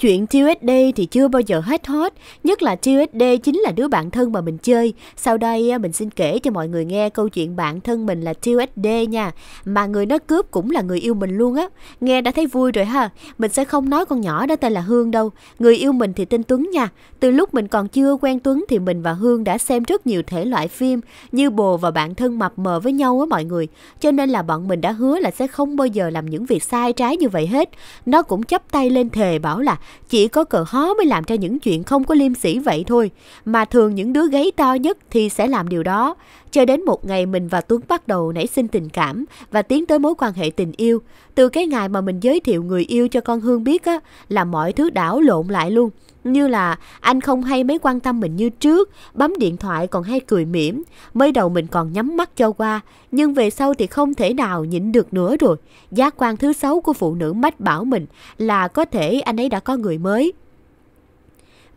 Chuyện TUSD thì chưa bao giờ hết hot, nhất là TUSD chính là đứa bạn thân mà mình chơi. Sau đây mình xin kể cho mọi người nghe câu chuyện bạn thân mình là TUSD nha, mà người nó cướp cũng là người yêu mình luôn á. Nghe đã thấy vui rồi ha, mình sẽ không nói con nhỏ đó tên là Hương đâu, người yêu mình thì tên Tuấn nha. Từ lúc mình còn chưa quen Tuấn thì mình và Hương đã xem rất nhiều thể loại phim như bồ và bạn thân mập mờ với nhau á mọi người. Cho nên là bọn mình đã hứa là sẽ không bao giờ làm những việc sai trái như vậy hết. Nó cũng chấp tay lên thề bảo là chỉ có cờ hó mới làm ra những chuyện không có liêm sỉ vậy thôi. Mà thường những đứa gáy to nhất thì sẽ làm điều đó. Cho đến một ngày mình và Tuấn bắt đầu nảy sinh tình cảm và tiến tới mối quan hệ tình yêu. Từ cái ngày mà mình giới thiệu người yêu cho con Hương biết á, là mọi thứ đảo lộn lại luôn. Như là anh không hay mấy quan tâm mình như trước, bấm điện thoại còn hay cười mỉm. Mới đầu mình còn nhắm mắt cho qua, nhưng về sau thì không thể nào nhịn được nữa rồi. Giác quan thứ sáu của phụ nữ mách bảo mình là có thể anh ấy đã có người mới.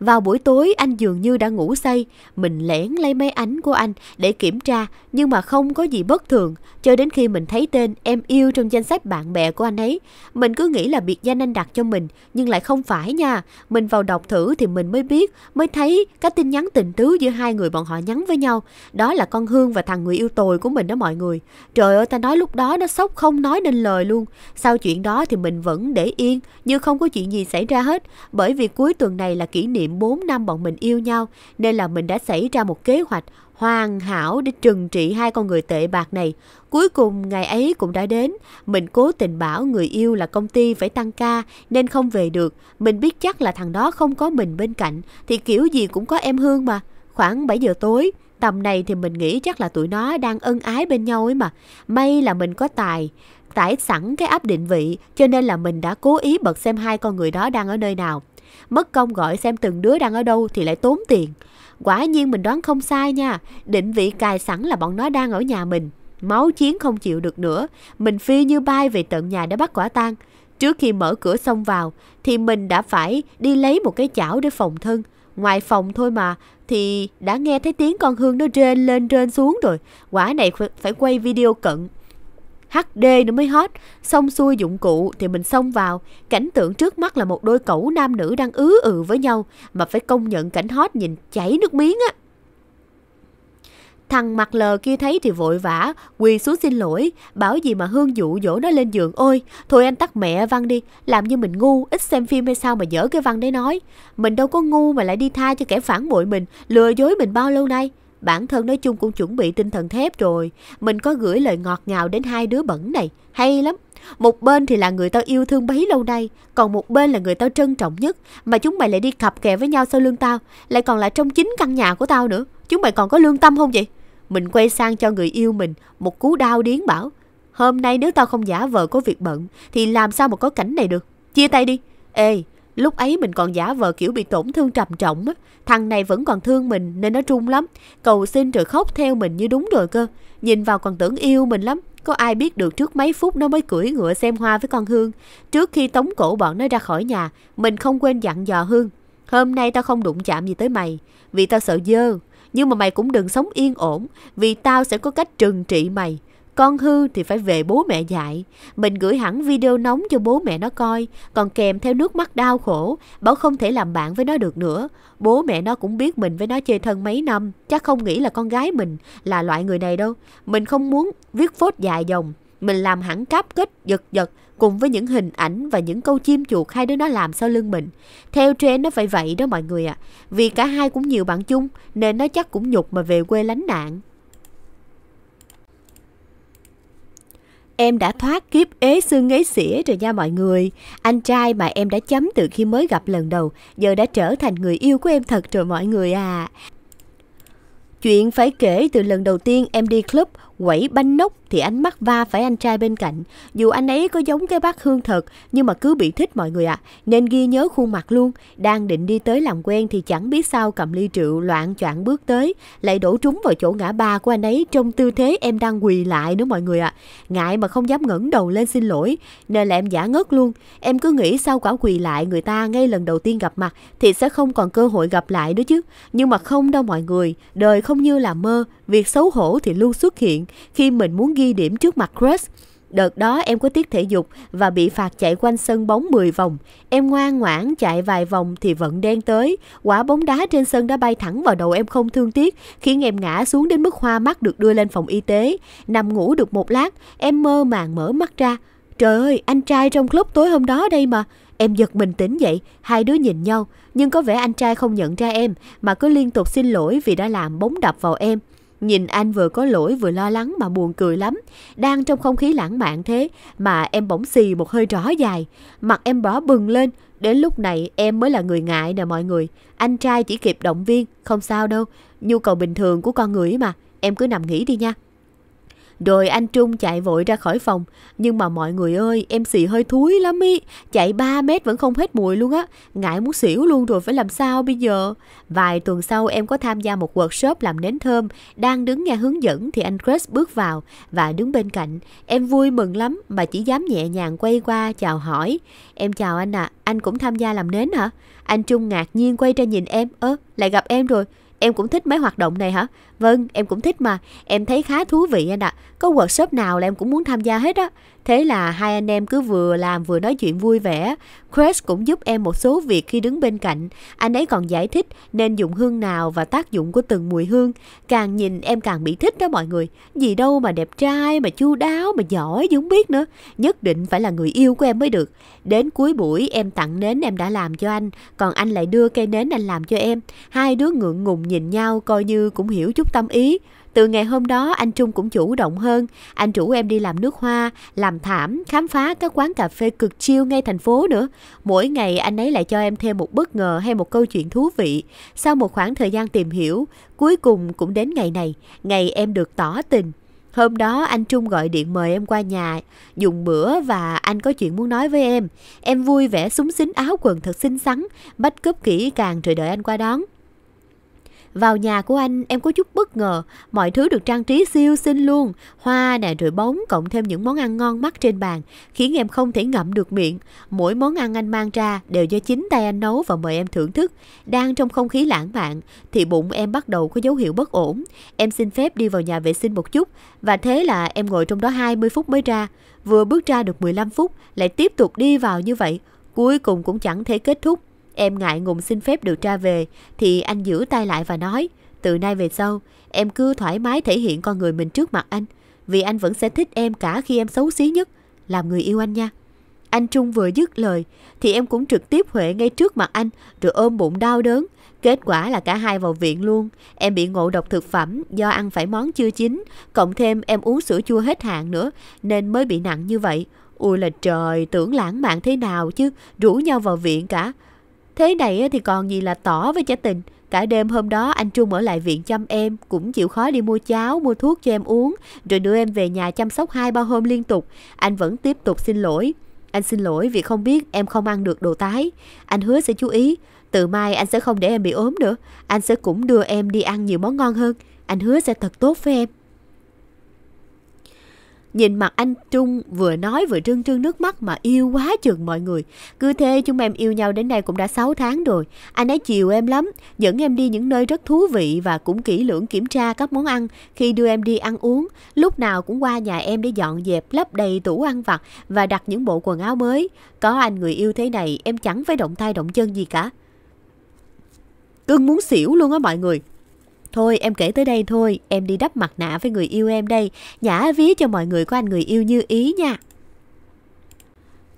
Vào buổi tối anh dường như đã ngủ say, mình lẻn lấy máy ảnh của anh để kiểm tra nhưng mà không có gì bất thường cho đến khi mình thấy tên em yêu trong danh sách bạn bè của anh ấy. Mình cứ nghĩ là biệt danh anh đặt cho mình nhưng lại không phải nha. Mình vào đọc thử thì mình mới biết, mới thấy cái tin nhắn tình tứ giữa hai người bọn họ nhắn với nhau. Đó là con Hương và thằng người yêu tồi của mình đó mọi người. Trời ơi ta nói lúc đó nó sốc không nói nên lời luôn. Sau chuyện đó thì mình vẫn để yên như không có chuyện gì xảy ra hết bởi vì cuối tuần này là kỷ niệm niệm 4 năm bọn mình yêu nhau nên là mình đã xảy ra một kế hoạch hoàn hảo để trừng trị hai con người tệ bạc này. Cuối cùng ngày ấy cũng đã đến, mình cố tình bảo người yêu là công ty phải tăng ca nên không về được. Mình biết chắc là thằng đó không có mình bên cạnh thì kiểu gì cũng có em Hương mà. Khoảng 7 giờ tối, tầm này thì mình nghĩ chắc là tụi nó đang ân ái bên nhau ấy mà. May là mình có tài, tải sẵn cái áp định vị cho nên là mình đã cố ý bật xem hai con người đó đang ở nơi nào. Mất công gọi xem từng đứa đang ở đâu thì lại tốn tiền. Quả nhiên mình đoán không sai nha, định vị cài sẵn là bọn nó đang ở nhà mình. Máu chiến không chịu được nữa, mình phi như bay về tận nhà để bắt quả tang. Trước khi mở cửa xông vào thì mình đã phải đi lấy một cái chảo để phòng thân. Ngoài phòng thôi mà thì đã nghe thấy tiếng con Hương nó rên lên rên xuống rồi. Quả này phải quay video cận HD nó mới hot. Xong xuôi dụng cụ thì mình xông vào Cảnh tượng trước mắt là một đôi cẩu nam nữ đang ứ ừ với nhau Mà phải công nhận cảnh hot nhìn chảy nước miếng á Thằng mặt lờ kia thấy thì vội vã, quỳ xuống xin lỗi, bảo gì mà Hương dụ dỗ nó lên giường. Ôi, thôi anh tắt mẹ văn đi, làm như mình ngu, ít xem phim hay sao mà dở cái văn đấy nói. Mình đâu có ngu mà lại đi tha cho kẻ phản bội mình, lừa dối mình bao lâu nay. Bản thân nói chung cũng chuẩn bị tinh thần thép rồi. Mình có gửi lời ngọt ngào đến hai đứa bẩn này. Hay lắm. Một bên thì là người tao yêu thương bấy lâu nay. Còn một bên là người tao trân trọng nhất. Mà chúng mày lại đi cặp kè với nhau sau lưng tao. Lại còn là trong chính căn nhà của tao nữa. Chúng mày còn có lương tâm không vậy? Mình quay sang cho người yêu mình. Một cú đau điến bảo. Hôm nay nếu tao không giả vờ có việc bận. Thì làm sao mà có cảnh này được. Chia tay đi. Ê, Lúc ấy mình còn giả vờ kiểu bị tổn thương trầm trọng á. Thằng này vẫn còn thương mình nên nó trung lắm. Cầu xin rồi khóc theo mình như đúng rồi cơ. Nhìn vào còn tưởng yêu mình lắm. Có ai biết được trước mấy phút nó mới cưỡi ngựa xem hoa với con Hương. Trước khi tống cổ bọn nó ra khỏi nhà, mình không quên dặn dò Hương. Hôm nay tao không đụng chạm gì tới mày, vì tao sợ dơ. Nhưng mà mày cũng đừng sống yên ổn, vì tao sẽ có cách trừng trị mày. Con hư thì phải về bố mẹ dạy. Mình gửi hẳn video nóng cho bố mẹ nó coi, còn kèm theo nước mắt đau khổ, bảo không thể làm bạn với nó được nữa. Bố mẹ nó cũng biết mình với nó chơi thân mấy năm, chắc không nghĩ là con gái mình là loại người này đâu. Mình không muốn viết phốt dài dòng, mình làm hẳn cáp kết giật giật cùng với những hình ảnh và những câu chim chuột hai đứa nó làm sau lưng mình. Theo trend nó phải vậy đó mọi người ạ. À. Vì cả hai cũng nhiều bạn chung nên nó chắc cũng nhục mà về quê lánh nạn. Em đã thoát kiếp ế xương ế xỉa rồi nha mọi người. Anh trai mà em đã chấm từ khi mới gặp lần đầu, giờ đã trở thành người yêu của em thật rồi mọi người à. Chuyện phải kể từ lần đầu tiên em đi club quẩy bánh nóc thì ánh mắt va phải anh trai bên cạnh. Dù anh ấy có giống cái bác Hương thật, nhưng mà cứ bị thích mọi người ạ. À. Nên ghi nhớ khuôn mặt luôn. Đang định đi tới làm quen thì chẳng biết sao cầm ly rượu loạn choạng bước tới. Lại đổ trúng vào chỗ ngã ba của anh ấy trong tư thế em đang quỳ lại nữa mọi người ạ. À. Ngại mà không dám ngẩng đầu lên xin lỗi. Nên là em giả ngất luôn. Em cứ nghĩ sau quả quỳ lại người ta ngay lần đầu tiên gặp mặt thì sẽ không còn cơ hội gặp lại nữa chứ. Nhưng mà không đâu mọi người. Đời không như là mơ, Việc xấu hổ thì luôn xuất hiện khi mình muốn ghi điểm trước mặt crush. Đợt đó em có tiết thể dục và bị phạt chạy quanh sân bóng 10 vòng. Em ngoan ngoãn chạy vài vòng thì vẫn đen tới. Quả bóng đá trên sân đã bay thẳng vào đầu em không thương tiếc, khiến em ngã xuống đến mức hoa mắt được đưa lên phòng y tế. Nằm ngủ được một lát, em mơ màng mở mắt ra. Trời ơi, anh trai trong club tối hôm đó đây mà. Em giật mình tỉnh dậy, hai đứa nhìn nhau, nhưng có vẻ anh trai không nhận ra em mà cứ liên tục xin lỗi vì đã làm bóng đập vào em. Nhìn anh vừa có lỗi vừa lo lắng mà buồn cười lắm. Đang trong không khí lãng mạn thế mà em bỗng xì một hơi rõ dài. Mặt em bỏ bừng lên. Đến lúc này em mới là người ngại nè mọi người. Anh trai chỉ kịp động viên. Không sao đâu. Nhu cầu bình thường của con người mà. Em cứ nằm nghỉ đi nha. Rồi anh Trung chạy vội ra khỏi phòng. Nhưng mà mọi người ơi, em xì hơi thúi lắm ý. Chạy 3 mét vẫn không hết mùi luôn á. Ngại muốn xỉu luôn rồi phải làm sao bây giờ? Vài tuần sau em có tham gia một workshop làm nến thơm. Đang đứng nghe hướng dẫn thì anh Chris bước vào và đứng bên cạnh. Em vui mừng lắm mà chỉ dám nhẹ nhàng quay qua chào hỏi. Em chào anh ạ, à, anh cũng tham gia làm nến hả? Anh Trung ngạc nhiên quay ra nhìn em. Ơ, lại gặp em rồi. Em cũng thích mấy hoạt động này hả? Vâng, em cũng thích mà. Em thấy khá thú vị anh ạ. À. Có workshop nào là em cũng muốn tham gia hết á. Thế là hai anh em cứ vừa làm vừa nói chuyện vui vẻ. Chris cũng giúp em một số việc khi đứng bên cạnh. Anh ấy còn giải thích nên dùng hương nào và tác dụng của từng mùi hương. Càng nhìn em càng bị thích đó mọi người. Gì đâu mà đẹp trai, mà chu đáo, mà giỏi dũng biết nữa. Nhất định phải là người yêu của em mới được. Đến cuối buổi em tặng nến em đã làm cho anh, còn anh lại đưa cây nến anh làm cho em. Hai đứa ngượng ngùng nhìn nhau coi như cũng hiểu chút tâm ý. Từ ngày hôm đó anh Trung cũng chủ động hơn, anh rủ em đi làm nước hoa, làm thảm, khám phá các quán cà phê cực chiêu ngay thành phố nữa. Mỗi ngày anh ấy lại cho em thêm một bất ngờ hay một câu chuyện thú vị. Sau một khoảng thời gian tìm hiểu, cuối cùng cũng đến ngày này, ngày em được tỏ tình. Hôm đó anh Trung gọi điện mời em qua nhà, dùng bữa và anh có chuyện muốn nói với em. Em vui vẻ súng xính áo quần thật xinh xắn, bách cướp kỹ càng rồi đợi anh qua đón. Vào nhà của anh em có chút bất ngờ, mọi thứ được trang trí siêu xinh luôn, hoa nè rồi bóng cộng thêm những món ăn ngon mắt trên bàn, khiến em không thể ngậm được miệng. Mỗi món ăn anh mang ra đều do chính tay anh nấu và mời em thưởng thức. Đang trong không khí lãng mạn thì bụng em bắt đầu có dấu hiệu bất ổn. Em xin phép đi vào nhà vệ sinh một chút và thế là em ngồi trong đó 20 phút mới ra. Vừa bước ra được 15 phút lại tiếp tục đi vào như vậy, cuối cùng cũng chẳng thể kết thúc Em ngại ngùng xin phép được tra về thì anh giữ tay lại và nói từ nay về sau em cứ thoải mái thể hiện con người mình trước mặt anh vì anh vẫn sẽ thích em cả khi em xấu xí nhất. Làm người yêu anh nha. Anh Trung vừa dứt lời thì em cũng trực tiếp Huệ ngay trước mặt anh rồi ôm bụng đau đớn. Kết quả là cả hai vào viện luôn. Em bị ngộ độc thực phẩm do ăn phải món chưa chín, cộng thêm em uống sữa chua hết hạn nữa nên mới bị nặng như vậy. Ôi là trời, tưởng lãng mạn thế nào chứ, rủ nhau vào viện cả. Thế này thì còn gì là tỏ với trái tình. Cả đêm hôm đó anh Trung ở lại viện chăm em, cũng chịu khó đi mua cháo, mua thuốc cho em uống, rồi đưa em về nhà chăm sóc hai ba hôm liên tục. Anh vẫn tiếp tục xin lỗi. Anh xin lỗi vì không biết em không ăn được đồ tái. Anh hứa sẽ chú ý. Từ mai anh sẽ không để em bị ốm nữa. Anh sẽ cũng đưa em đi ăn nhiều món ngon hơn. Anh hứa sẽ thật tốt với em. Nhìn mặt anh Trung vừa nói vừa trưng trưng nước mắt mà yêu quá chừng mọi người. Cứ thế chúng em yêu nhau đến nay cũng đã 6 tháng rồi. Anh ấy chiều em lắm, dẫn em đi những nơi rất thú vị và cũng kỹ lưỡng kiểm tra các món ăn khi đưa em đi ăn uống. Lúc nào cũng qua nhà em để dọn dẹp, lấp đầy tủ ăn vặt và đặt những bộ quần áo mới. Có anh người yêu thế này em chẳng phải động tay động chân gì cả. Cưng muốn xỉu luôn á mọi người. Thôi em kể tới đây thôi, em đi đắp mặt nạ với người yêu em đây, nhả ví cho mọi người của anh người yêu như ý nha.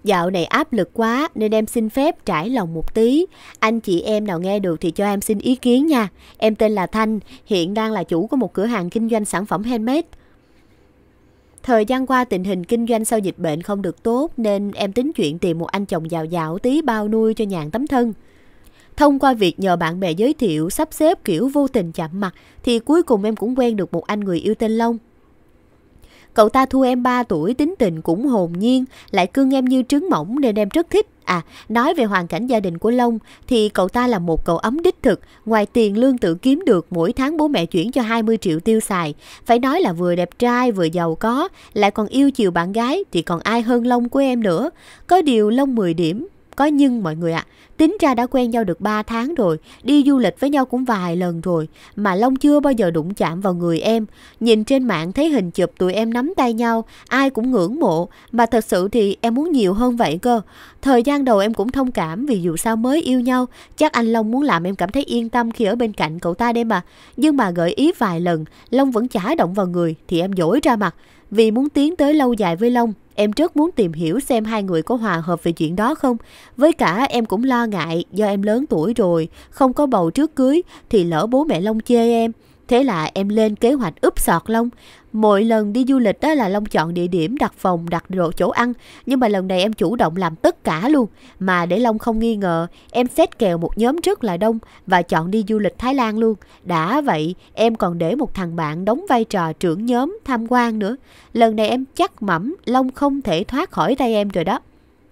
Dạo này áp lực quá nên em xin phép trải lòng một tí. Anh chị em nào nghe được thì cho em xin ý kiến nha. Em tên là Thanh, hiện đang là chủ của một cửa hàng kinh doanh sản phẩm handmade. Thời gian qua tình hình kinh doanh sau dịch bệnh không được tốt nên em tính chuyện tìm một anh chồng giàu giàu tí bao nuôi cho nhàn tấm thân. Thông qua việc nhờ bạn bè giới thiệu, sắp xếp kiểu vô tình chạm mặt thì cuối cùng em cũng quen được một anh người yêu tên Long. Cậu ta thu em 3 tuổi, tính tình cũng hồn nhiên, lại cưng em như trứng mỏng nên em rất thích. À, nói về hoàn cảnh gia đình của Long thì cậu ta là một cậu ấm đích thực, ngoài tiền lương tự kiếm được mỗi tháng bố mẹ chuyển cho 20 triệu tiêu xài. Phải nói là vừa đẹp trai vừa giàu có, lại còn yêu chiều bạn gái thì còn ai hơn Long của em nữa. Có điều Long 10 điểm, có nhưng mọi người ạ. tính ra đã quen nhau được 3 tháng rồi, đi du lịch với nhau cũng vài lần rồi, mà Long chưa bao giờ đụng chạm vào người em. Nhìn trên mạng thấy hình chụp tụi em nắm tay nhau, ai cũng ngưỡng mộ, mà thật sự thì em muốn nhiều hơn vậy cơ. Thời gian đầu em cũng thông cảm vì dù sao mới yêu nhau, chắc anh Long muốn làm em cảm thấy yên tâm khi ở bên cạnh cậu ta đây mà. Nhưng mà gợi ý vài lần, Long vẫn chả động vào người thì em dỗi ra mặt. Vì muốn tiến tới lâu dài với Long, em rất muốn tìm hiểu xem hai người có hòa hợp về chuyện đó không. Với cả em cũng lo ngại do em lớn tuổi rồi, không có bầu trước cưới thì lỡ bố mẹ Long chê em. Thế là em lên kế hoạch úp sọt Long. Mỗi lần đi du lịch đó là Long chọn địa điểm, đặt phòng, đặt đồ chỗ ăn. Nhưng mà lần này em chủ động làm tất cả luôn. Mà để Long không nghi ngờ, em xét kèo một nhóm rất là đông và chọn đi du lịch Thái Lan luôn. Đã vậy, em còn để một thằng bạn đóng vai trò trưởng nhóm tham quan nữa. Lần này em chắc mẩm Long không thể thoát khỏi tay em rồi đó.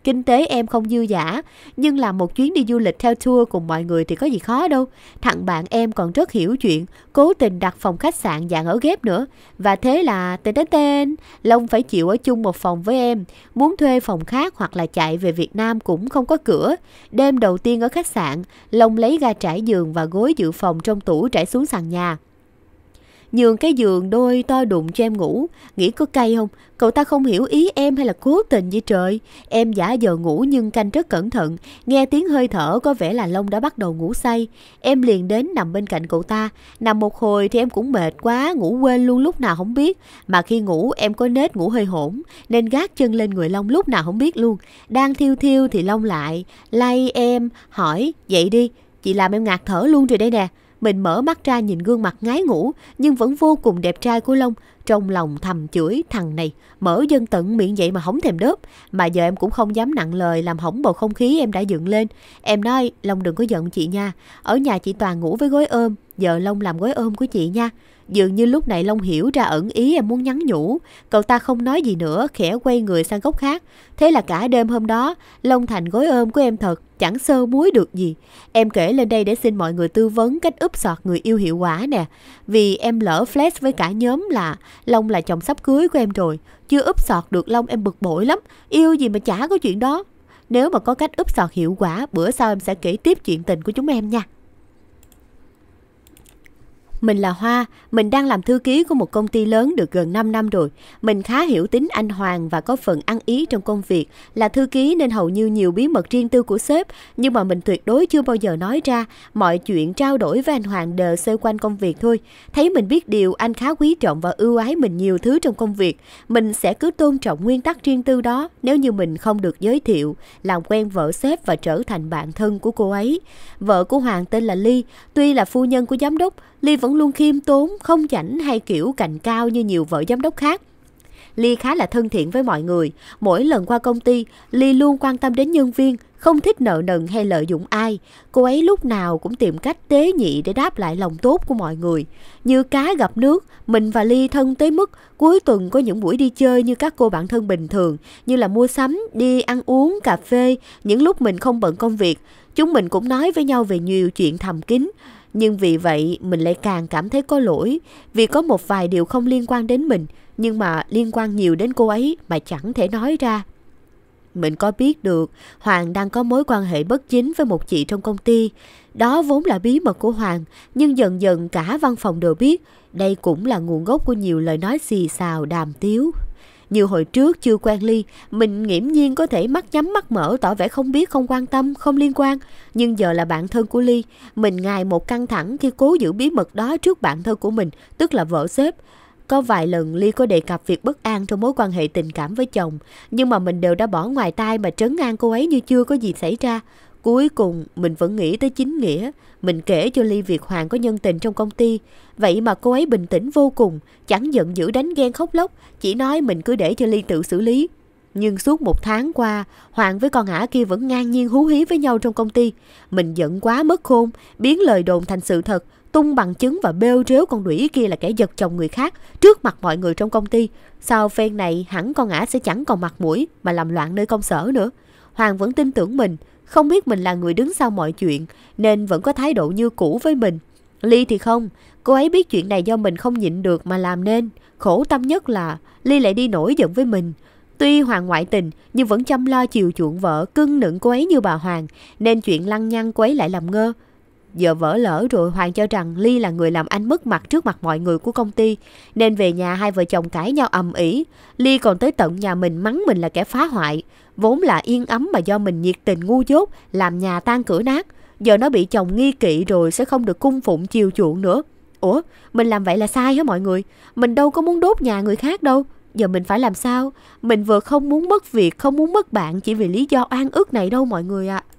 Kinh tế em không dư giả, nhưng làm một chuyến đi du lịch theo tour cùng mọi người thì có gì khó đâu. Thằng bạn em còn rất hiểu chuyện, cố tình đặt phòng khách sạn dạng ở ghép nữa. Và thế là tên đến tên, Long phải chịu ở chung một phòng với em. Muốn thuê phòng khác hoặc là chạy về Việt Nam cũng không có cửa. Đêm đầu tiên ở khách sạn, Long lấy ga trải giường và gối dự phòng trong tủ trải xuống sàn nhà. Nhường cái giường đôi to đụng cho em ngủ Nghĩ có cay không Cậu ta không hiểu ý em hay là cố tình với trời Em giả giờ ngủ nhưng canh rất cẩn thận Nghe tiếng hơi thở có vẻ là Long đã bắt đầu ngủ say Em liền đến nằm bên cạnh cậu ta Nằm một hồi thì em cũng mệt quá Ngủ quên luôn lúc nào không biết Mà khi ngủ em có nết ngủ hơi hổn Nên gác chân lên người Long lúc nào không biết luôn Đang thiêu thiêu thì Long lại Lay em hỏi Vậy đi Chị làm em ngạt thở luôn rồi đây nè mình mở mắt ra nhìn gương mặt ngái ngủ nhưng vẫn vô cùng đẹp trai của Long. Trong lòng thầm chửi thằng này mở dân tận miệng vậy mà không thèm đớp. Mà giờ em cũng không dám nặng lời làm hỏng bầu không khí em đã dựng lên. Em nói Long đừng có giận chị nha. Ở nhà chị toàn ngủ với gối ôm. Giờ Long làm gối ôm của chị nha. Dường như lúc này Long hiểu ra ẩn ý em muốn nhắn nhủ. Cậu ta không nói gì nữa, khẽ quay người sang góc khác. Thế là cả đêm hôm đó, Long thành gối ôm của em thật, chẳng sơ muối được gì. Em kể lên đây để xin mọi người tư vấn cách úp sọt người yêu hiệu quả nè. Vì em lỡ flash với cả nhóm là Long là chồng sắp cưới của em rồi. Chưa úp sọt được Long em bực bội lắm. Yêu gì mà chả có chuyện đó. Nếu mà có cách úp sọt hiệu quả, bữa sau em sẽ kể tiếp chuyện tình của chúng em nha. Mình là Hoa, mình đang làm thư ký của một công ty lớn được gần 5 năm rồi. Mình khá hiểu tính anh Hoàng và có phần ăn ý trong công việc. Là thư ký nên hầu như nhiều bí mật riêng tư của sếp, nhưng mà mình tuyệt đối chưa bao giờ nói ra. Mọi chuyện trao đổi với anh Hoàng đều xoay quanh công việc thôi. Thấy mình biết điều, anh khá quý trọng và ưu ái mình nhiều thứ trong công việc. Mình sẽ cứ tôn trọng nguyên tắc riêng tư đó nếu như mình không được giới thiệu, làm quen vợ sếp và trở thành bạn thân của cô ấy. Vợ của Hoàng tên là Ly, tuy là phu nhân của giám đốc Ly vẫn luôn khiêm tốn, không chảnh hay kiểu cạnh cao như nhiều vợ giám đốc khác. Ly khá là thân thiện với mọi người. Mỗi lần qua công ty, Ly luôn quan tâm đến nhân viên, không thích nợ nần hay lợi dụng ai. Cô ấy lúc nào cũng tìm cách tế nhị để đáp lại lòng tốt của mọi người. Như cá gặp nước, mình và Ly thân tới mức cuối tuần có những buổi đi chơi như các cô bạn thân bình thường, như là mua sắm, đi ăn uống, cà phê, những lúc mình không bận công việc. Chúng mình cũng nói với nhau về nhiều chuyện thầm kín, nhưng vì vậy mình lại càng cảm thấy có lỗi vì có một vài điều không liên quan đến mình nhưng mà liên quan nhiều đến cô ấy mà chẳng thể nói ra. Mình có biết được Hoàng đang có mối quan hệ bất chính với một chị trong công ty. Đó vốn là bí mật của Hoàng nhưng dần dần cả văn phòng đều biết đây cũng là nguồn gốc của nhiều lời nói xì xào đàm tiếu. Như hồi trước chưa quen Ly, mình nghiễm nhiên có thể mắt nhắm mắt mở tỏ vẻ không biết, không quan tâm, không liên quan. Nhưng giờ là bạn thân của Ly, mình ngày một căng thẳng khi cố giữ bí mật đó trước bạn thân của mình, tức là vợ sếp. Có vài lần Ly có đề cập việc bất an trong mối quan hệ tình cảm với chồng, nhưng mà mình đều đã bỏ ngoài tai mà trấn an cô ấy như chưa có gì xảy ra. Cuối cùng mình vẫn nghĩ tới chính nghĩa Mình kể cho Ly Việt Hoàng có nhân tình trong công ty Vậy mà cô ấy bình tĩnh vô cùng Chẳng giận dữ đánh ghen khóc lóc Chỉ nói mình cứ để cho Ly tự xử lý Nhưng suốt một tháng qua Hoàng với con ả kia vẫn ngang nhiên hú hí với nhau trong công ty Mình giận quá mất khôn Biến lời đồn thành sự thật Tung bằng chứng và bêu rếu con đũy kia là kẻ giật chồng người khác Trước mặt mọi người trong công ty Sau phen này hẳn con ả sẽ chẳng còn mặt mũi Mà làm loạn nơi công sở nữa Hoàng vẫn tin tưởng mình không biết mình là người đứng sau mọi chuyện nên vẫn có thái độ như cũ với mình. Ly thì không, cô ấy biết chuyện này do mình không nhịn được mà làm nên. Khổ tâm nhất là Ly lại đi nổi giận với mình. Tuy Hoàng ngoại tình nhưng vẫn chăm lo chiều chuộng vợ cưng nựng cô ấy như bà Hoàng nên chuyện lăng nhăng cô ấy lại làm ngơ. Giờ vỡ lỡ rồi Hoàng cho rằng Ly là người làm anh mất mặt trước mặt mọi người của công ty nên về nhà hai vợ chồng cãi nhau ầm ĩ. Ly còn tới tận nhà mình mắng mình là kẻ phá hoại vốn là yên ấm mà do mình nhiệt tình ngu dốt, làm nhà tan cửa nát. Giờ nó bị chồng nghi kỵ rồi sẽ không được cung phụng chiều chuộng nữa. Ủa, mình làm vậy là sai hả mọi người? Mình đâu có muốn đốt nhà người khác đâu. Giờ mình phải làm sao? Mình vừa không muốn mất việc, không muốn mất bạn chỉ vì lý do oan ức này đâu mọi người ạ. À.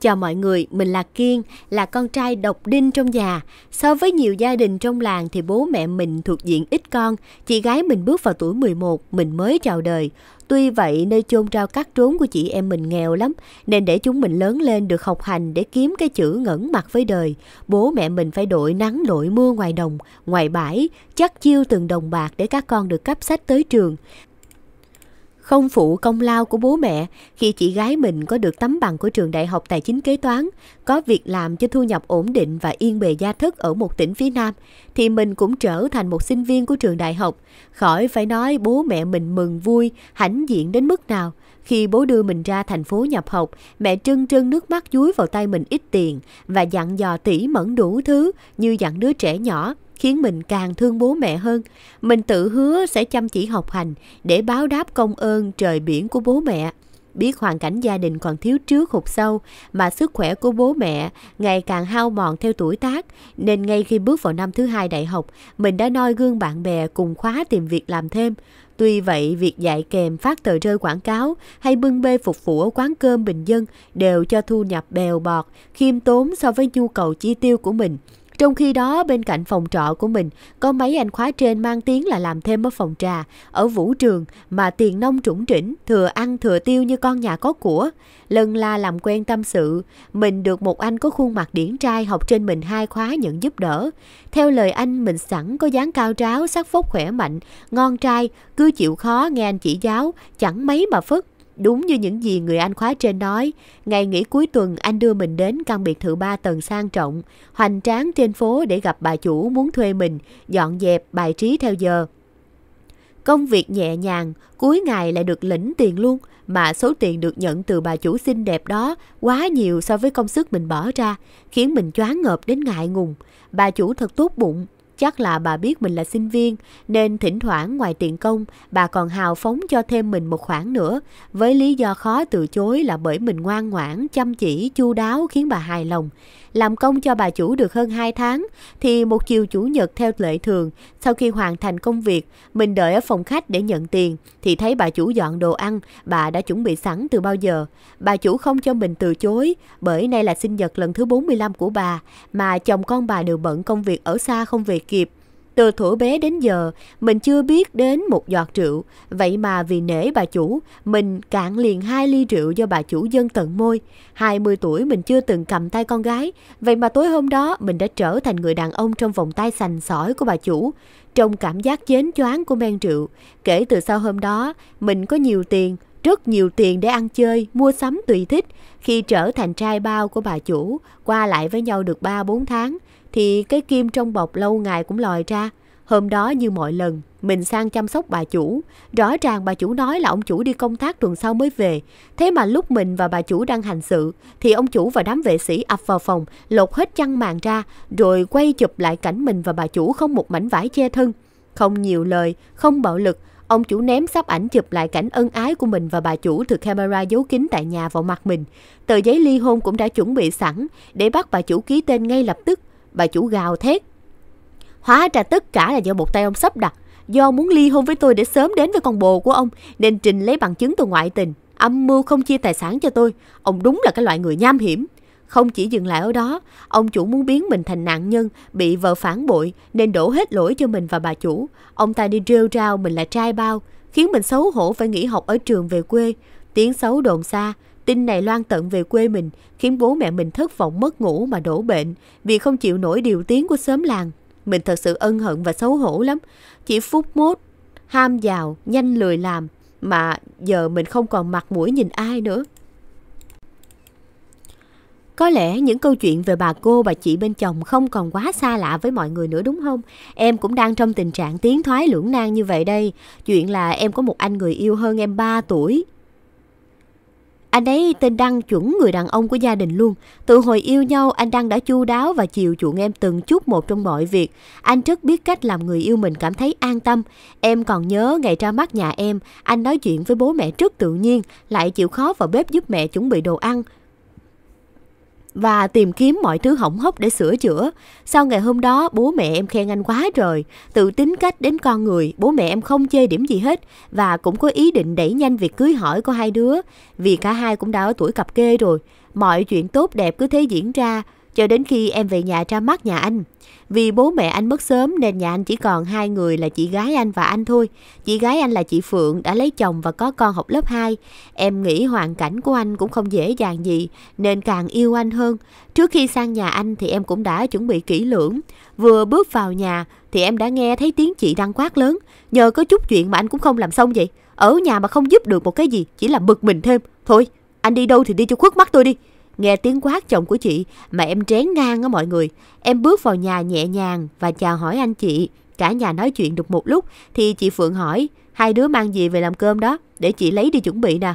Cho mọi người, mình là Kiên, là con trai độc đinh trong nhà. So với nhiều gia đình trong làng thì bố mẹ mình thuộc diện ít con, chị gái mình bước vào tuổi 11, mình mới chào đời. Tuy vậy, nơi chôn rau cắt trốn của chị em mình nghèo lắm, nên để chúng mình lớn lên được học hành để kiếm cái chữ ngẩn mặt với đời. Bố mẹ mình phải đội nắng đội mưa ngoài đồng, ngoài bãi, chắc chiêu từng đồng bạc để các con được cấp sách tới trường. Không phụ công lao của bố mẹ khi chị gái mình có được tấm bằng của trường đại học tài chính kế toán, có việc làm cho thu nhập ổn định và yên bề gia thất ở một tỉnh phía Nam, thì mình cũng trở thành một sinh viên của trường đại học. Khỏi phải nói bố mẹ mình mừng vui, hãnh diện đến mức nào. Khi bố đưa mình ra thành phố nhập học, mẹ trưng trưng nước mắt dúi vào tay mình ít tiền và dặn dò tỉ mẫn đủ thứ như dặn đứa trẻ nhỏ khiến mình càng thương bố mẹ hơn. Mình tự hứa sẽ chăm chỉ học hành để báo đáp công ơn trời biển của bố mẹ. Biết hoàn cảnh gia đình còn thiếu trước hụt sâu mà sức khỏe của bố mẹ ngày càng hao mòn theo tuổi tác nên ngay khi bước vào năm thứ hai đại học mình đã noi gương bạn bè cùng khóa tìm việc làm thêm. Tuy vậy, việc dạy kèm phát tờ rơi quảng cáo hay bưng bê phục vụ ở quán cơm bình dân đều cho thu nhập bèo bọt, khiêm tốn so với nhu cầu chi tiêu của mình. Trong khi đó, bên cạnh phòng trọ của mình, có mấy anh khóa trên mang tiếng là làm thêm ở phòng trà, ở vũ trường mà tiền nông trũng trĩnh, thừa ăn thừa tiêu như con nhà có của. Lần la làm quen tâm sự, mình được một anh có khuôn mặt điển trai học trên mình hai khóa nhận giúp đỡ. Theo lời anh, mình sẵn có dáng cao tráo, sắc phốt khỏe mạnh, ngon trai, cứ chịu khó nghe anh chỉ giáo, chẳng mấy mà phức. Đúng như những gì người anh khóa trên nói, ngày nghỉ cuối tuần anh đưa mình đến căn biệt thự ba tầng sang trọng, hoành tráng trên phố để gặp bà chủ muốn thuê mình, dọn dẹp, bài trí theo giờ. Công việc nhẹ nhàng, cuối ngày lại được lĩnh tiền luôn, mà số tiền được nhận từ bà chủ xinh đẹp đó quá nhiều so với công sức mình bỏ ra, khiến mình choáng ngợp đến ngại ngùng. Bà chủ thật tốt bụng, Chắc là bà biết mình là sinh viên, nên thỉnh thoảng ngoài tiền công, bà còn hào phóng cho thêm mình một khoản nữa, với lý do khó từ chối là bởi mình ngoan ngoãn, chăm chỉ, chu đáo khiến bà hài lòng làm công cho bà chủ được hơn 2 tháng, thì một chiều chủ nhật theo lệ thường, sau khi hoàn thành công việc, mình đợi ở phòng khách để nhận tiền, thì thấy bà chủ dọn đồ ăn, bà đã chuẩn bị sẵn từ bao giờ. Bà chủ không cho mình từ chối, bởi nay là sinh nhật lần thứ 45 của bà, mà chồng con bà đều bận công việc ở xa không về kịp. Từ thủa bé đến giờ, mình chưa biết đến một giọt rượu, vậy mà vì nể bà chủ, mình cạn liền hai ly rượu do bà chủ dân tận môi. 20 tuổi mình chưa từng cầm tay con gái, vậy mà tối hôm đó mình đã trở thành người đàn ông trong vòng tay sành sỏi của bà chủ. Trong cảm giác chến choáng của men rượu, kể từ sau hôm đó, mình có nhiều tiền, rất nhiều tiền để ăn chơi, mua sắm tùy thích. Khi trở thành trai bao của bà chủ, qua lại với nhau được 3-4 tháng, thì cái kim trong bọc lâu ngày cũng lòi ra. Hôm đó như mọi lần, mình sang chăm sóc bà chủ. Rõ ràng bà chủ nói là ông chủ đi công tác tuần sau mới về. Thế mà lúc mình và bà chủ đang hành sự, thì ông chủ và đám vệ sĩ ập vào phòng, lột hết chăn màn ra, rồi quay chụp lại cảnh mình và bà chủ không một mảnh vải che thân. Không nhiều lời, không bạo lực, ông chủ ném sắp ảnh chụp lại cảnh ân ái của mình và bà chủ từ camera giấu kín tại nhà vào mặt mình. Tờ giấy ly hôn cũng đã chuẩn bị sẵn để bắt bà chủ ký tên ngay lập tức bà chủ gào thét. Hóa ra tất cả là do một tay ông sắp đặt, do muốn ly hôn với tôi để sớm đến với con bồ của ông, nên Trình lấy bằng chứng từ ngoại tình, âm mưu không chia tài sản cho tôi. Ông đúng là cái loại người nham hiểm. Không chỉ dừng lại ở đó, ông chủ muốn biến mình thành nạn nhân, bị vợ phản bội nên đổ hết lỗi cho mình và bà chủ. Ông ta đi rêu rao mình là trai bao, khiến mình xấu hổ phải nghỉ học ở trường về quê. Tiếng xấu đồn xa, Tin này loan tận về quê mình, khiến bố mẹ mình thất vọng mất ngủ mà đổ bệnh vì không chịu nổi điều tiếng của xóm làng. Mình thật sự ân hận và xấu hổ lắm. Chỉ phút mốt, ham giàu, nhanh lười làm mà giờ mình không còn mặt mũi nhìn ai nữa. Có lẽ những câu chuyện về bà cô bà chị bên chồng không còn quá xa lạ với mọi người nữa đúng không? Em cũng đang trong tình trạng tiến thoái lưỡng nan như vậy đây. Chuyện là em có một anh người yêu hơn em 3 tuổi, anh ấy tên Đăng chuẩn người đàn ông của gia đình luôn. Từ hồi yêu nhau, anh Đăng đã chu đáo và chiều chuộng em từng chút một trong mọi việc. Anh rất biết cách làm người yêu mình cảm thấy an tâm. Em còn nhớ ngày ra mắt nhà em, anh nói chuyện với bố mẹ rất tự nhiên, lại chịu khó vào bếp giúp mẹ chuẩn bị đồ ăn và tìm kiếm mọi thứ hỏng hóc để sửa chữa. Sau ngày hôm đó, bố mẹ em khen anh quá rồi, tự tính cách đến con người, bố mẹ em không chê điểm gì hết và cũng có ý định đẩy nhanh việc cưới hỏi của hai đứa, vì cả hai cũng đã ở tuổi cặp kê rồi. Mọi chuyện tốt đẹp cứ thế diễn ra, cho đến khi em về nhà ra mắt nhà anh. Vì bố mẹ anh mất sớm nên nhà anh chỉ còn hai người là chị gái anh và anh thôi. Chị gái anh là chị Phượng đã lấy chồng và có con học lớp 2. Em nghĩ hoàn cảnh của anh cũng không dễ dàng gì nên càng yêu anh hơn. Trước khi sang nhà anh thì em cũng đã chuẩn bị kỹ lưỡng. Vừa bước vào nhà thì em đã nghe thấy tiếng chị đang quát lớn. Nhờ có chút chuyện mà anh cũng không làm xong vậy. Ở nhà mà không giúp được một cái gì chỉ là bực mình thêm. Thôi, anh đi đâu thì đi cho khuất mắt tôi đi. Nghe tiếng quát chồng của chị mà em trén ngang á mọi người. Em bước vào nhà nhẹ nhàng và chào hỏi anh chị. Cả nhà nói chuyện được một lúc thì chị Phượng hỏi hai đứa mang gì về làm cơm đó để chị lấy đi chuẩn bị nè.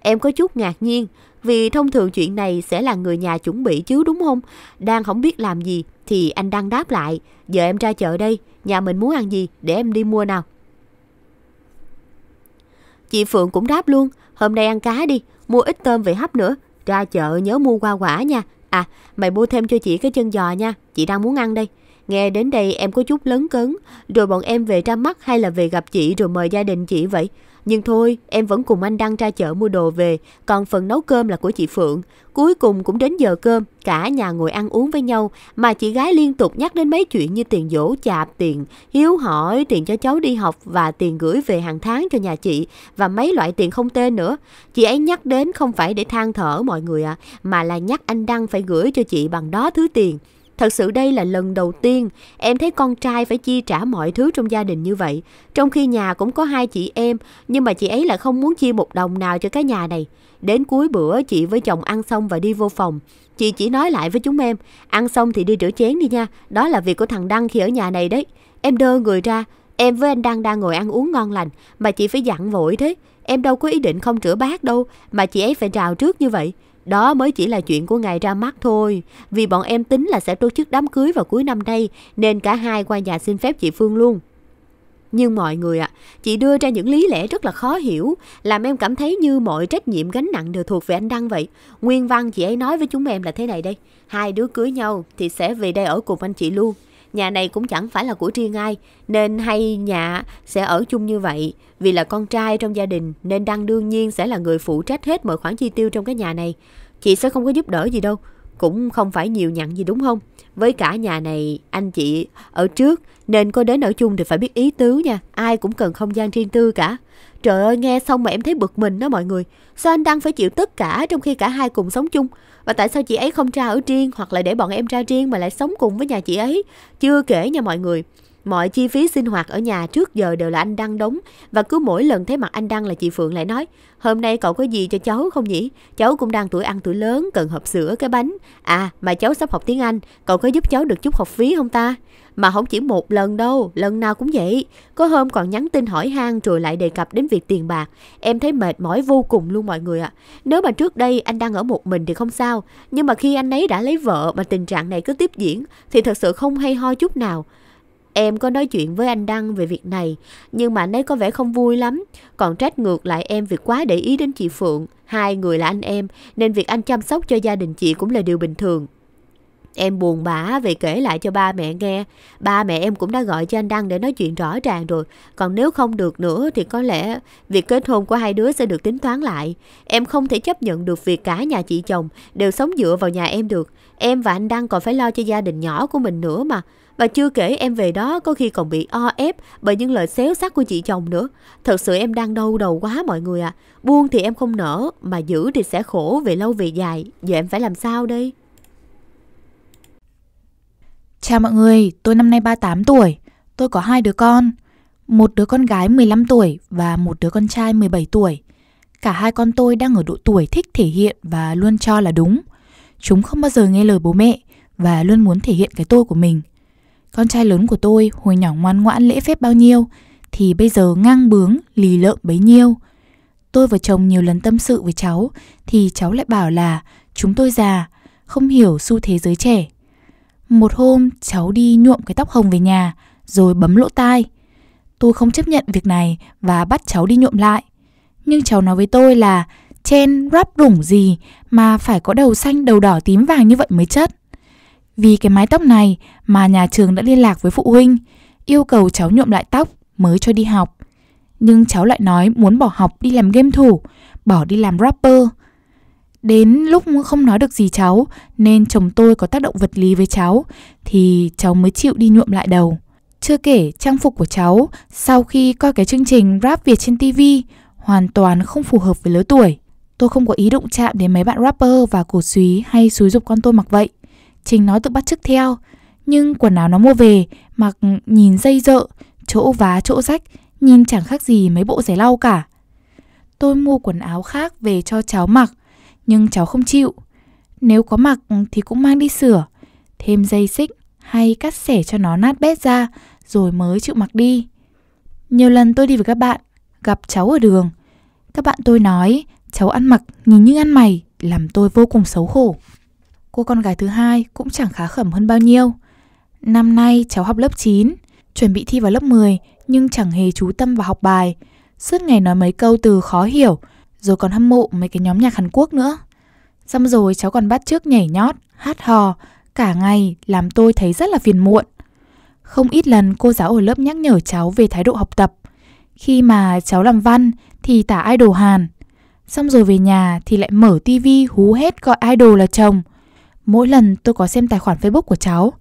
Em có chút ngạc nhiên vì thông thường chuyện này sẽ là người nhà chuẩn bị chứ đúng không? Đang không biết làm gì thì anh đang đáp lại. Giờ em ra chợ đây, nhà mình muốn ăn gì để em đi mua nào. Chị Phượng cũng đáp luôn, hôm nay ăn cá đi, mua ít tôm về hấp nữa, ra chợ nhớ mua hoa quả nha. À, mày mua thêm cho chị cái chân giò nha, chị đang muốn ăn đây. Nghe đến đây em có chút lớn cấn, rồi bọn em về ra mắt hay là về gặp chị rồi mời gia đình chị vậy? Nhưng thôi, em vẫn cùng anh Đăng ra chợ mua đồ về, còn phần nấu cơm là của chị Phượng. Cuối cùng cũng đến giờ cơm, cả nhà ngồi ăn uống với nhau, mà chị gái liên tục nhắc đến mấy chuyện như tiền dỗ chạp, tiền hiếu hỏi, tiền cho cháu đi học và tiền gửi về hàng tháng cho nhà chị, và mấy loại tiền không tên nữa. Chị ấy nhắc đến không phải để than thở mọi người ạ, à, mà là nhắc anh Đăng phải gửi cho chị bằng đó thứ tiền. Thật sự đây là lần đầu tiên em thấy con trai phải chi trả mọi thứ trong gia đình như vậy. Trong khi nhà cũng có hai chị em, nhưng mà chị ấy lại không muốn chia một đồng nào cho cái nhà này. Đến cuối bữa chị với chồng ăn xong và đi vô phòng. Chị chỉ nói lại với chúng em, ăn xong thì đi rửa chén đi nha. Đó là việc của thằng Đăng khi ở nhà này đấy. Em đơ người ra, em với anh Đăng đang ngồi ăn uống ngon lành mà chị phải dặn vội thế. Em đâu có ý định không rửa bát đâu mà chị ấy phải rào trước như vậy. Đó mới chỉ là chuyện của ngày ra mắt thôi. Vì bọn em tính là sẽ tổ chức đám cưới vào cuối năm nay, nên cả hai qua nhà xin phép chị Phương luôn. Nhưng mọi người ạ, à, chị đưa ra những lý lẽ rất là khó hiểu, làm em cảm thấy như mọi trách nhiệm gánh nặng đều thuộc về anh Đăng vậy. Nguyên văn chị ấy nói với chúng em là thế này đây, hai đứa cưới nhau thì sẽ về đây ở cùng anh chị luôn nhà này cũng chẳng phải là của riêng ai, nên hay nhà sẽ ở chung như vậy. Vì là con trai trong gia đình, nên Đăng đương nhiên sẽ là người phụ trách hết mọi khoản chi tiêu trong cái nhà này. Chị sẽ không có giúp đỡ gì đâu, cũng không phải nhiều nhận gì đúng không? Với cả nhà này anh chị ở trước nên có đến ở chung thì phải biết ý tứ nha. Ai cũng cần không gian riêng tư cả. Trời ơi nghe xong mà em thấy bực mình đó mọi người. Sao anh Đăng phải chịu tất cả trong khi cả hai cùng sống chung? Và tại sao chị ấy không ra ở riêng hoặc là để bọn em ra riêng mà lại sống cùng với nhà chị ấy? Chưa kể nha mọi người. Mọi chi phí sinh hoạt ở nhà trước giờ đều là anh Đăng đóng và cứ mỗi lần thấy mặt anh Đăng là chị Phượng lại nói Hôm nay cậu có gì cho cháu không nhỉ? Cháu cũng đang tuổi ăn tuổi lớn, cần hộp sữa, cái bánh. À, mà cháu sắp học tiếng Anh, cậu có giúp cháu được chút học phí không ta? Mà không chỉ một lần đâu, lần nào cũng vậy. Có hôm còn nhắn tin hỏi han rồi lại đề cập đến việc tiền bạc. Em thấy mệt mỏi vô cùng luôn mọi người ạ. À. Nếu mà trước đây anh đang ở một mình thì không sao. Nhưng mà khi anh ấy đã lấy vợ mà tình trạng này cứ tiếp diễn thì thật sự không hay ho chút nào. Em có nói chuyện với anh Đăng về việc này, nhưng mà anh ấy có vẻ không vui lắm, còn trách ngược lại em vì quá để ý đến chị Phượng, hai người là anh em, nên việc anh chăm sóc cho gia đình chị cũng là điều bình thường. Em buồn bã vì kể lại cho ba mẹ nghe, ba mẹ em cũng đã gọi cho anh Đăng để nói chuyện rõ ràng rồi, còn nếu không được nữa thì có lẽ việc kết hôn của hai đứa sẽ được tính toán lại. Em không thể chấp nhận được việc cả nhà chị chồng đều sống dựa vào nhà em được, em và anh Đăng còn phải lo cho gia đình nhỏ của mình nữa mà. Và chưa kể em về đó có khi còn bị o ép bởi những lời xéo sắc của chị chồng nữa. Thật sự em đang đau đầu quá mọi người ạ. À. Buông thì em không nở, mà giữ thì sẽ khổ về lâu về dài. Giờ em phải làm sao đây? Chào mọi người, tôi năm nay 38 tuổi. Tôi có hai đứa con. Một đứa con gái 15 tuổi và một đứa con trai 17 tuổi. Cả hai con tôi đang ở độ tuổi thích thể hiện và luôn cho là đúng. Chúng không bao giờ nghe lời bố mẹ và luôn muốn thể hiện cái tôi của mình – con trai lớn của tôi hồi nhỏ ngoan ngoãn lễ phép bao nhiêu Thì bây giờ ngang bướng, lì lợm bấy nhiêu Tôi và chồng nhiều lần tâm sự với cháu Thì cháu lại bảo là chúng tôi già Không hiểu xu thế giới trẻ Một hôm cháu đi nhuộm cái tóc hồng về nhà Rồi bấm lỗ tai Tôi không chấp nhận việc này và bắt cháu đi nhuộm lại Nhưng cháu nói với tôi là Chen rắp rủng gì mà phải có đầu xanh đầu đỏ tím vàng như vậy mới chất vì cái mái tóc này mà nhà trường đã liên lạc với phụ huynh, yêu cầu cháu nhuộm lại tóc mới cho đi học. Nhưng cháu lại nói muốn bỏ học đi làm game thủ, bỏ đi làm rapper. Đến lúc không nói được gì cháu nên chồng tôi có tác động vật lý với cháu thì cháu mới chịu đi nhuộm lại đầu. Chưa kể trang phục của cháu sau khi coi cái chương trình rap Việt trên TV hoàn toàn không phù hợp với lứa tuổi. Tôi không có ý đụng chạm đến mấy bạn rapper và cổ suý hay xúi dục con tôi mặc vậy. Trình nói tự bắt chước theo Nhưng quần áo nó mua về Mặc nhìn dây dợ Chỗ vá chỗ rách Nhìn chẳng khác gì mấy bộ giấy lau cả Tôi mua quần áo khác về cho cháu mặc Nhưng cháu không chịu Nếu có mặc thì cũng mang đi sửa Thêm dây xích hay cắt xẻ cho nó nát bét ra Rồi mới chịu mặc đi Nhiều lần tôi đi với các bạn Gặp cháu ở đường Các bạn tôi nói cháu ăn mặc nhìn như ăn mày Làm tôi vô cùng xấu hổ cô con gái thứ hai cũng chẳng khá khẩm hơn bao nhiêu. Năm nay cháu học lớp 9, chuẩn bị thi vào lớp 10 nhưng chẳng hề chú tâm vào học bài, suốt ngày nói mấy câu từ khó hiểu, rồi còn hâm mộ mấy cái nhóm nhạc Hàn Quốc nữa. Xong rồi cháu còn bắt trước nhảy nhót, hát hò, cả ngày làm tôi thấy rất là phiền muộn. Không ít lần cô giáo ở lớp nhắc nhở cháu về thái độ học tập. Khi mà cháu làm văn thì tả idol Hàn. Xong rồi về nhà thì lại mở tivi hú hết gọi idol là chồng – Mỗi lần tôi có xem tài khoản Facebook của cháu,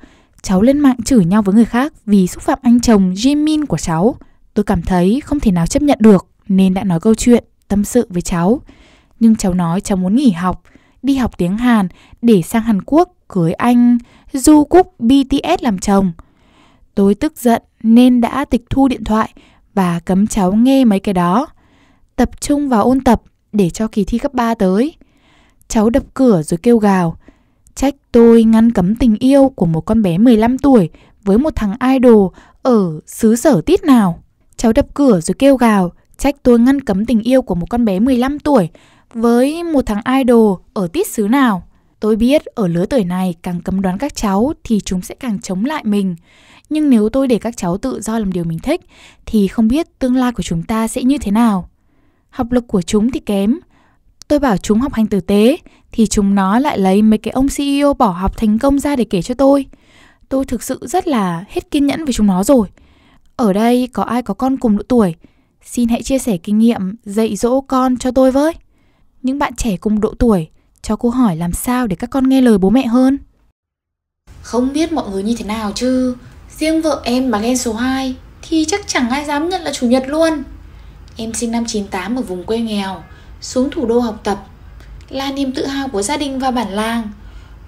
cháu lên mạng chửi nhau với người khác vì xúc phạm anh chồng Jimin của cháu. Tôi cảm thấy không thể nào chấp nhận được nên đã nói câu chuyện, tâm sự với cháu. Nhưng cháu nói cháu muốn nghỉ học, đi học tiếng Hàn để sang Hàn Quốc cưới anh Du Cúc BTS làm chồng. Tôi tức giận nên đã tịch thu điện thoại và cấm cháu nghe mấy cái đó. Tập trung vào ôn tập để cho kỳ thi cấp 3 tới. Cháu đập cửa rồi kêu gào. Trách tôi ngăn cấm tình yêu của một con bé 15 tuổi với một thằng idol ở xứ sở tít nào. Cháu đập cửa rồi kêu gào, trách tôi ngăn cấm tình yêu của một con bé 15 tuổi với một thằng idol ở tít xứ nào. Tôi biết ở lứa tuổi này càng cấm đoán các cháu thì chúng sẽ càng chống lại mình. Nhưng nếu tôi để các cháu tự do làm điều mình thích thì không biết tương lai của chúng ta sẽ như thế nào. Học lực của chúng thì kém, Tôi bảo chúng học hành tử tế, thì chúng nó lại lấy mấy cái ông CEO bỏ học thành công ra để kể cho tôi. Tôi thực sự rất là hết kiên nhẫn với chúng nó rồi. Ở đây có ai có con cùng độ tuổi, xin hãy chia sẻ kinh nghiệm dạy dỗ con cho tôi với. Những bạn trẻ cùng độ tuổi, cho cô hỏi làm sao để các con nghe lời bố mẹ hơn. Không biết mọi người như thế nào chứ, riêng vợ em mà ghen số 2 thì chắc chẳng ai dám nhận là chủ nhật luôn. Em sinh năm 98 ở vùng quê nghèo, xuống thủ đô học tập là niềm tự hào của gia đình và bản làng.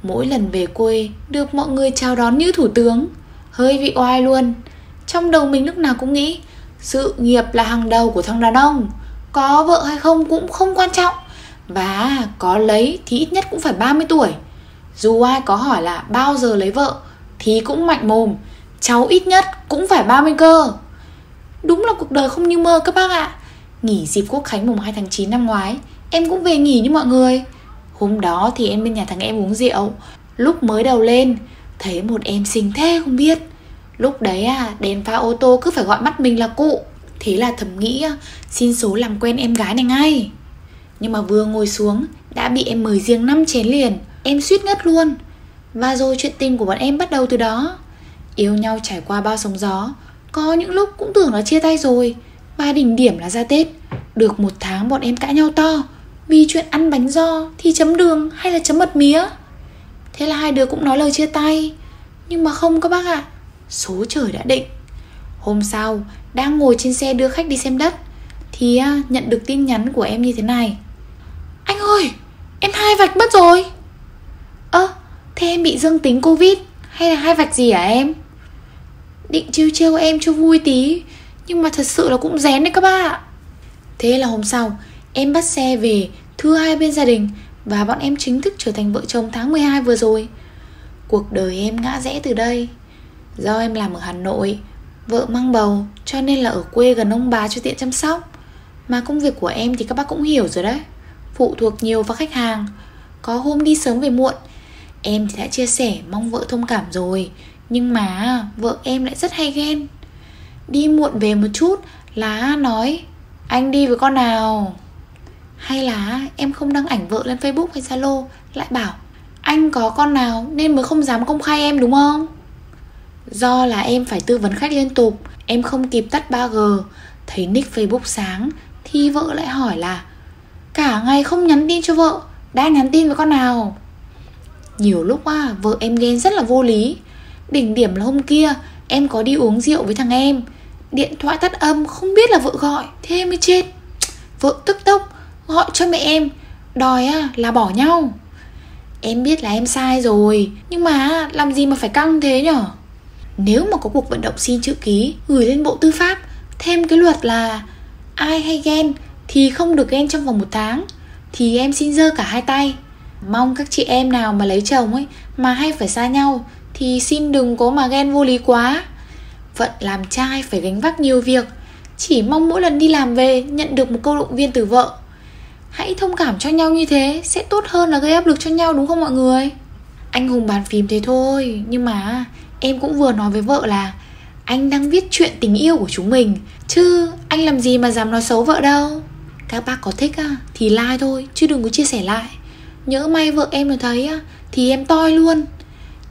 Mỗi lần về quê được mọi người chào đón như thủ tướng, hơi vị oai luôn. Trong đầu mình lúc nào cũng nghĩ sự nghiệp là hàng đầu của thằng đàn ông, có vợ hay không cũng không quan trọng và có lấy thì ít nhất cũng phải 30 tuổi. Dù ai có hỏi là bao giờ lấy vợ thì cũng mạnh mồm, cháu ít nhất cũng phải 30 cơ. Đúng là cuộc đời không như mơ các bác ạ. À nghỉ dịp quốc khánh mùng 2 tháng 9 năm ngoái Em cũng về nghỉ như mọi người Hôm đó thì em bên nhà thằng em uống rượu Lúc mới đầu lên Thấy một em xinh thế không biết Lúc đấy à đèn pha ô tô cứ phải gọi mắt mình là cụ Thế là thầm nghĩ à, Xin số làm quen em gái này ngay Nhưng mà vừa ngồi xuống Đã bị em mời riêng năm chén liền Em suýt ngất luôn Và rồi chuyện tình của bọn em bắt đầu từ đó Yêu nhau trải qua bao sóng gió Có những lúc cũng tưởng là chia tay rồi Ba đỉnh điểm là ra Tết Được một tháng bọn em cãi nhau to Vì chuyện ăn bánh do thì chấm đường hay là chấm mật mía Thế là hai đứa cũng nói lời chia tay Nhưng mà không các bác ạ à, Số trời đã định Hôm sau đang ngồi trên xe đưa khách đi xem đất Thì à, nhận được tin nhắn của em như thế này Anh ơi em hai vạch mất rồi Ơ à, thế em bị dương tính covid Hay là hai vạch gì hả à, em Định chiêu chiêu em cho vui tí nhưng mà thật sự là cũng rén đấy các ba ạ Thế là hôm sau Em bắt xe về thưa hai bên gia đình Và bọn em chính thức trở thành vợ chồng tháng 12 vừa rồi Cuộc đời em ngã rẽ từ đây Do em làm ở Hà Nội Vợ mang bầu Cho nên là ở quê gần ông bà cho tiện chăm sóc Mà công việc của em thì các bác cũng hiểu rồi đấy Phụ thuộc nhiều vào khách hàng Có hôm đi sớm về muộn Em thì đã chia sẻ mong vợ thông cảm rồi Nhưng mà vợ em lại rất hay ghen đi muộn về một chút là nói anh đi với con nào hay là em không đăng ảnh vợ lên facebook hay zalo lại bảo anh có con nào nên mới không dám công khai em đúng không do là em phải tư vấn khách liên tục em không kịp tắt 3g thấy nick facebook sáng thì vợ lại hỏi là cả ngày không nhắn tin cho vợ đã nhắn tin với con nào nhiều lúc á vợ em ghen rất là vô lý đỉnh điểm là hôm kia em có đi uống rượu với thằng em điện thoại tắt âm không biết là vợ gọi thế mới chết vợ tức tốc gọi cho mẹ em đòi à, là bỏ nhau em biết là em sai rồi nhưng mà làm gì mà phải căng thế nhở nếu mà có cuộc vận động xin chữ ký gửi lên bộ tư pháp thêm cái luật là ai hay ghen thì không được ghen trong vòng một tháng thì em xin dơ cả hai tay mong các chị em nào mà lấy chồng ấy mà hay phải xa nhau thì xin đừng có mà ghen vô lý quá phận làm trai phải gánh vác nhiều việc chỉ mong mỗi lần đi làm về nhận được một câu động viên từ vợ hãy thông cảm cho nhau như thế sẽ tốt hơn là gây áp lực cho nhau đúng không mọi người anh hùng bàn phím thế thôi nhưng mà em cũng vừa nói với vợ là anh đang viết chuyện tình yêu của chúng mình chứ anh làm gì mà dám nói xấu vợ đâu các bác có thích à, thì like thôi chứ đừng có chia sẻ lại nhỡ may vợ em nó thấy thì em toi luôn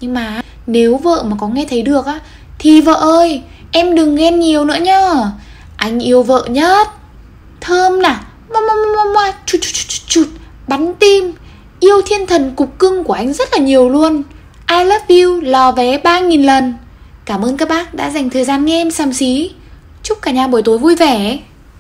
nhưng mà nếu vợ mà có nghe thấy được á thì vợ ơi, em đừng ghen nhiều nữa nhá Anh yêu vợ nhất Thơm nè Moa moa moa moa Chụt chụt chụt chụt Bắn tim Yêu thiên thần cục cưng của anh rất là nhiều luôn I love you lò vé 3.000 lần Cảm ơn các bác đã dành thời gian nghe em xàm xí Chúc cả nhà buổi tối vui vẻ